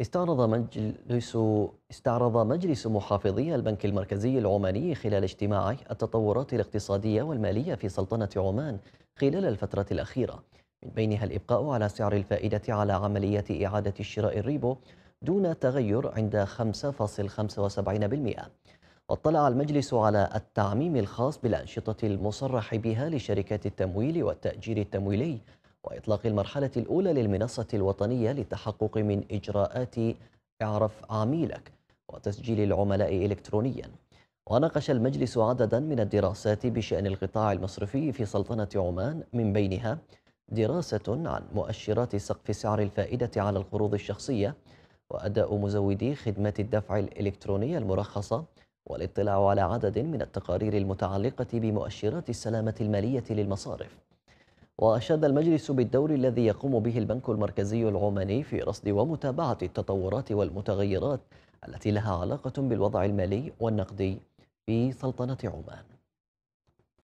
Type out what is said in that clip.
استعرض مجلس استعرض مجلس محافظي البنك المركزي العماني خلال اجتماعه التطورات الاقتصادية والمالية في سلطنة عمان خلال الفترة الأخيرة من بينها الإبقاء على سعر الفائدة على عملية إعادة الشراء الريبو دون تغير عند 5.75% واطلع المجلس على التعميم الخاص بالأنشطة المصرح بها لشركات التمويل والتأجير التمويلي وإطلاق المرحلة الأولى للمنصة الوطنية للتحقق من إجراءات اعرف عميلك وتسجيل العملاء إلكترونيا وناقش المجلس عددا من الدراسات بشأن القطاع المصرفي في سلطنة عمان من بينها دراسة عن مؤشرات سقف سعر الفائدة على القروض الشخصية وأداء مزودي خدمة الدفع الإلكترونية المرخصة والاطلاع على عدد من التقارير المتعلقة بمؤشرات السلامة المالية للمصارف وأشاد المجلس بالدور الذي يقوم به البنك المركزي العماني في رصد ومتابعة التطورات والمتغيرات التي لها علاقة بالوضع المالي والنقدي في سلطنة عمان